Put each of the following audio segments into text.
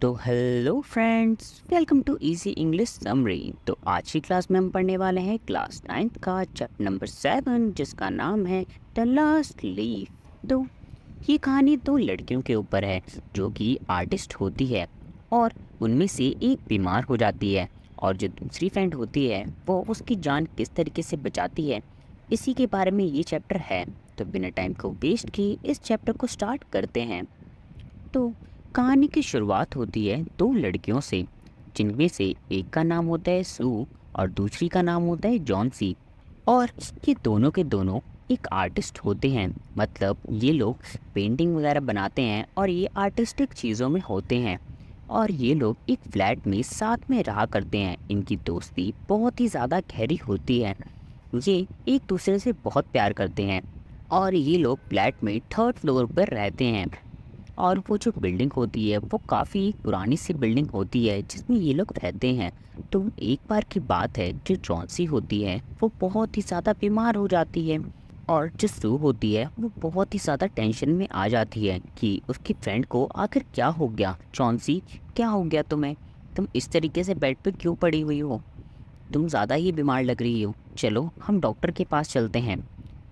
तो hello friends welcome to easy English summary तो आज की क्लास में हम पढ़ने वाले हैं क्लास नाइन्थ का चैप्टर नंबर सेवन जिसका नाम है द लास्ट लीफ तो ये कहानी दो लड़कियों के ऊपर है जो कि आर्टिस्ट होती है और उनमें से एक बीमार हो जाती है और जो दूसरी फ्रेंड होती है वो उसकी जान किस तरीके से बचाती है इसी के बारे में ये चैप्टर है तो बिना टाइम को वेस्ट किए इस चैप्टर को स्टार्ट करते हैं तो कहानी की शुरुआत होती है दो लड़कियों से जिनमें से एक का नाम होता है सू और दूसरी का नाम होता है जॉनसी और ये दोनों के दोनों एक आर्टिस्ट होते हैं मतलब ये लोग पेंटिंग वगैरह बनाते हैं और ये आर्टिस्टिक चीज़ों में होते हैं और ये लोग एक फ्लैट में साथ में रहा करते हैं इनकी दोस्ती बहुत ही ज़्यादा गहरी होती है ये एक दूसरे से बहुत प्यार करते हैं और ये लोग फ्लैट में थर्ड फ्लोर पर रहते हैं और वो जो बिल्डिंग होती है वो काफ़ी पुरानी सी बिल्डिंग होती है जिसमें ये लोग रहते हैं तो एक बार की बात है जो जॉन्सी होती है वो बहुत ही ज़्यादा बीमार हो जाती है और जो सू होती है वो बहुत ही ज़्यादा टेंशन में आ जाती है कि उसकी फ्रेंड को आखिर क्या हो गया चौंसी क्या हो गया तुम्हें तुम इस तरीके से बेड पर क्यों पड़ी हुई हो तुम ज़्यादा ही बीमार लग रही हो चलो हम डॉक्टर के पास चलते हैं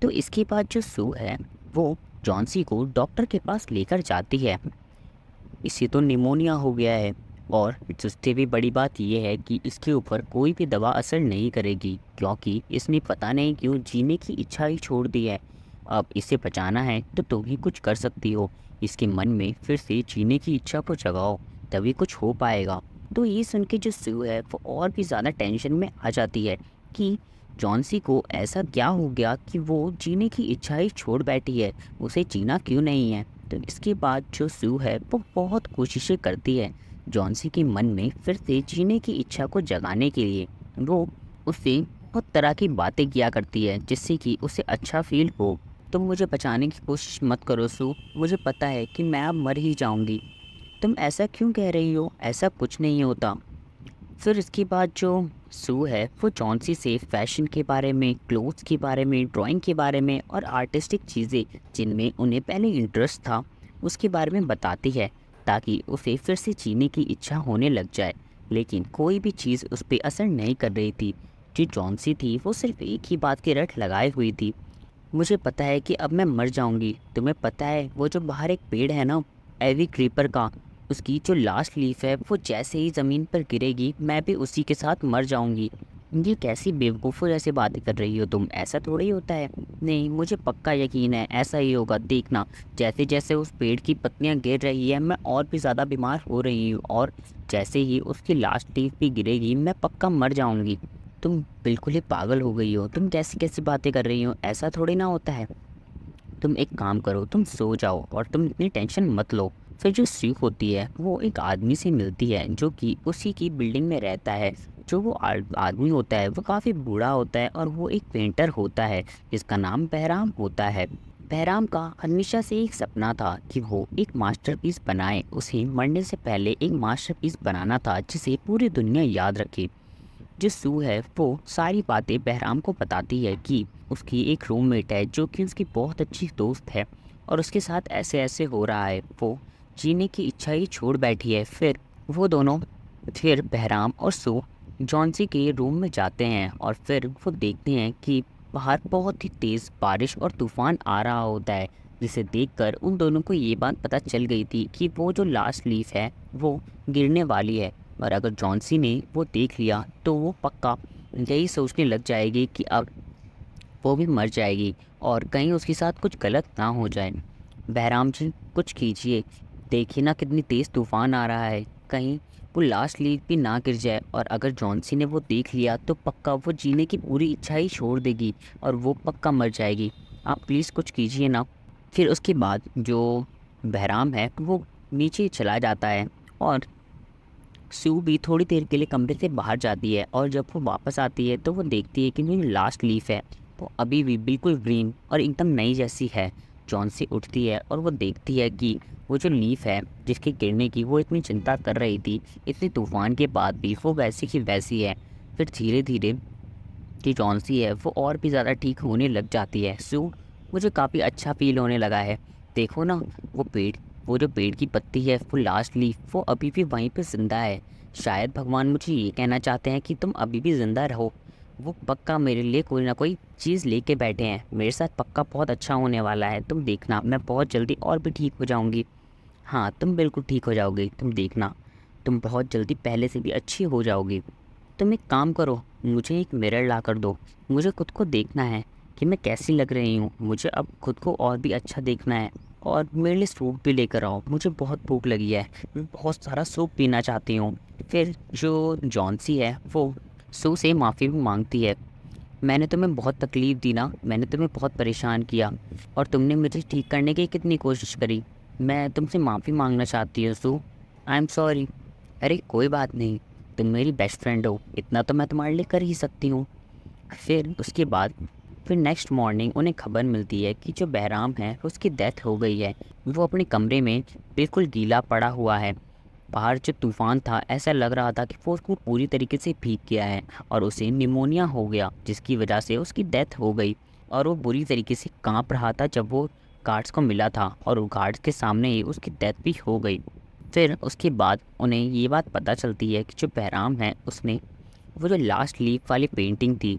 तो इसके बाद जो सू है वो जॉन्सी को डॉक्टर के पास लेकर जाती है इसे तो निमोनिया हो गया है और सबसे भी बड़ी बात यह है कि इसके ऊपर कोई भी दवा असर नहीं करेगी क्योंकि इसने पता नहीं क्यों जीने की इच्छा ही छोड़ दी है अब इसे बचाना है तो तुम ही कुछ कर सकती हो इसके मन में फिर से जीने की इच्छा को जगाओ तभी कुछ हो पाएगा तो ये सुन के जो सू है वो और भी ज़्यादा टेंशन में आ जाती है कि जॉन्सी को ऐसा क्या हो गया कि वो जीने की इच्छा ही छोड़ बैठी है उसे जीना क्यों नहीं है तो इसके बाद जो सू है वो बहुत कोशिशें करती है जॉन्सी के मन में फिर से जीने की इच्छा को जगाने के लिए वो उससे बहुत तरह की बातें किया करती है जिससे कि उसे अच्छा फील हो तुम मुझे बचाने की कोशिश मत करो सू मुझे पता है कि मैं अब मर ही जाऊंगी तुम ऐसा क्यों कह रही हो ऐसा कुछ नहीं होता फिर इसके बाद जो सू है वो सी से फैशन के बारे में क्लोथ्स के बारे में ड्राइंग के बारे में और आर्टिस्टिक चीज़ें जिनमें उन्हें पहले इंटरेस्ट था उसके बारे में बताती है ताकि उसे फिर से जीने की इच्छा होने लग जाए लेकिन कोई भी चीज़ उस पर असर नहीं कर रही थी जो सी थी वो सिर्फ एक ही बात के रट लगाए हुई थी मुझे पता है कि अब मैं मर जाऊंगी तुम्हें पता है वो जो बाहर एक पेड़ है ना एवी क्रीपर का उसकी जो लास्ट लीफ है वो जैसे ही ज़मीन पर गिरेगी मैं भी उसी के साथ मर जाऊँगी ये कैसी बेवकूफ़ों जैसे बातें कर रही हो तुम ऐसा थोड़ा ही होता है नहीं मुझे पक्का यकीन है ऐसा ही होगा देखना जैसे जैसे उस पेड़ की पत्तियां गिर रही है मैं और भी ज़्यादा बीमार हो रही हूँ और जैसे ही उसकी लास्ट लीफ भी गिरेगी मैं पक्का मर जाऊँगी तुम बिल्कुल ही पागल हो गई हो तुम कैसी कैसी बातें कर रही हो ऐसा थोड़ी ना होता है तुम एक काम करो तुम सो जाओ और तुम इतनी टेंशन मत लो फिर जो सीख होती है वो एक आदमी से मिलती है जो कि उसी की बिल्डिंग में रहता है जो वो आदमी होता है वो काफ़ी बूढ़ा होता है और वो एक पेंटर होता है जिसका नाम बहराम होता है बहराम का हमेशा से एक सपना था कि वो एक मास्टरपीस बनाए उसे मरने से पहले एक मास्टरपीस बनाना था जिसे पूरी दुनिया याद रखे जो सू है वो सारी बातें बहराम को बताती है कि उसकी एक रूममेट है जो कि उसकी बहुत अच्छी दोस्त है और उसके साथ ऐसे ऐसे हो रहा है वो जीने की इच्छा ही छोड़ बैठी है फिर वो दोनों फिर बहराम और सो जॉन्सी के रूम में जाते हैं और फिर वो देखते हैं कि बाहर बहुत ही तेज़ बारिश और तूफान आ रहा होता है जिसे देखकर उन दोनों को ये बात पता चल गई थी कि वो जो लास्ट लीफ है वो गिरने वाली है और अगर जॉन्सी ने वो देख लिया तो वो पक्का यही सोचने लग जाएगी कि अब वो भी मर जाएगी और कहीं उसके साथ कुछ गलत ना हो जाए बहराम जी कुछ कीजिए देखिए ना कितनी तेज़ तूफान आ रहा है कहीं वो लास्ट लीग भी ना गिर जाए और अगर जॉनसी ने वो देख लिया तो पक्का वो जीने की पूरी इच्छा ही छोड़ देगी और वो पक्का मर जाएगी आप प्लीज़ कुछ कीजिए ना फिर उसके बाद जो बहराम है वो नीचे चला जाता है और सू भी थोड़ी देर के लिए कमरे से बाहर जाती है और जब वो वापस आती है तो वो देखती है कि जो लास्ट लीफ है वो अभी भी बिल्कुल ग्रीन और एकदम नई जैसी है जॉन से उठती है और वो देखती है कि वो जो लीफ है जिसके गिरने की वो इतनी चिंता कर रही थी इतने तूफान के बाद भी वो वैसी की वैसी है फिर धीरे धीरे जो सी है वो और भी ज़्यादा ठीक होने लग जाती है सो मुझे काफ़ी अच्छा फील होने लगा है देखो ना वो पेड़ वो जो पेड़ की पत्ती है वो लास्ट लीफ वो अभी भी वहीं पर ज़िंदा है शायद भगवान मुझे ये कहना चाहते हैं कि तुम अभी भी ज़िंदा रहो वो पक्का मेरे लिए कोई ना कोई चीज़ लेके बैठे हैं मेरे साथ पक्का बहुत अच्छा होने वाला है तुम देखना मैं बहुत जल्दी और भी ठीक हो जाऊँगी हाँ तुम बिल्कुल ठीक हो जाओगी तुम देखना तुम बहुत जल्दी पहले से भी अच्छी हो जाओगी तुम एक काम करो मुझे एक मिरर ला कर दो मुझे खुद को देखना है कि मैं कैसी लग रही हूँ मुझे अब खुद को और भी अच्छा देखना है और मेरे लिए सूप भी लेकर आओ मुझे बहुत भूख लगी है मैं बहुत सारा सूप पीना चाहती हूँ फिर जो जॉन्सी है वो सो से माफ़ी भी मांगती है मैंने तुम्हें बहुत तकलीफ़ दी ना मैंने तुम्हें बहुत परेशान किया और तुमने मुझे ठीक करने की कितनी कोशिश करी मैं तुमसे माफ़ी मांगना चाहती हूँ सू आई एम सॉरी अरे कोई बात नहीं तुम मेरी बेस्ट फ्रेंड हो इतना तो मैं तुम्हारे लिए कर ही सकती हूँ फिर उसके बाद फिर नेक्स्ट मॉर्निंग उन्हें खबर मिलती है कि जो बहराम है उसकी डेथ हो गई है वो अपने कमरे में बिल्कुल गीला पड़ा हुआ है बाहर जो तूफान था ऐसा लग रहा था कि वो उसको पूरी तरीके से भीग गया है और उसे निमोनिया हो गया जिसकी वजह से उसकी डेथ हो गई और वो बुरी तरीके से कांप रहा था जब वो गार्ड्स को मिला था और वो गार्ड्स के सामने ही उसकी डेथ भी हो गई फिर उसके बाद उन्हें ये बात पता चलती है कि जो बहराम है उसने वो जो लास्ट लीप वाली पेंटिंग थी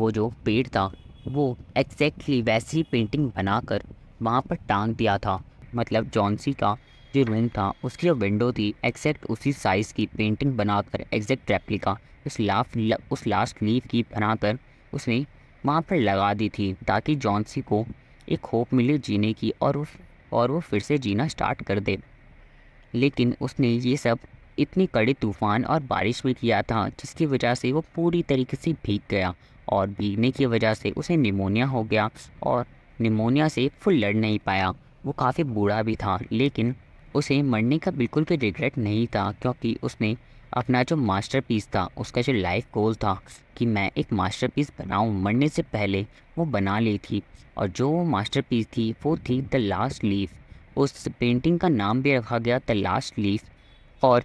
वो जो पेड़ था वो एक्जैक्टली वैसी पेंटिंग बनाकर वहाँ पर टांग दिया था मतलब जॉनसी का जो रूम था उसकी जो विंडो थी एक्जैक्ट उसी साइज़ की पेंटिंग बनाकर एग्जैक्ट रेप्लिका उस लास्ट ल, उस लास्ट लीव की बनाकर उसने वहाँ पर लगा दी थी ताकि जॉन्सी को एक होप मिले जीने की और उस और वो फिर से जीना स्टार्ट कर दे लेकिन उसने ये सब इतनी कड़े तूफ़ान और बारिश में किया था जिसकी वजह से वो पूरी तरीके से भीग गया और भीगने की वजह से उसे निमोनिया हो गया और निमोनिया से फुल लड़ नहीं पाया वो काफ़ी बूढ़ा भी था लेकिन उसे मरने का बिल्कुल भी रिग्रेट नहीं था क्योंकि उसने अपना जो मास्टरपीस था उसका जो लाइफ गोल था कि मैं एक मास्टरपीस बनाऊं मरने से पहले वो बना ली थी और जो मास्टरपीस थी वो थी द लास्ट लीफ उस पेंटिंग का नाम भी रखा गया द लास्ट लीफ और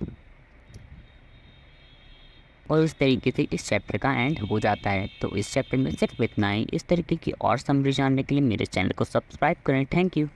और उस तरीके से इस चैप्टर का एंड हो जाता है तो इस चैप्टर में सिर्फ इतना ही इस तरीके की और समरी जानने के लिए मेरे चैनल को सब्सक्राइब करें थैंक यू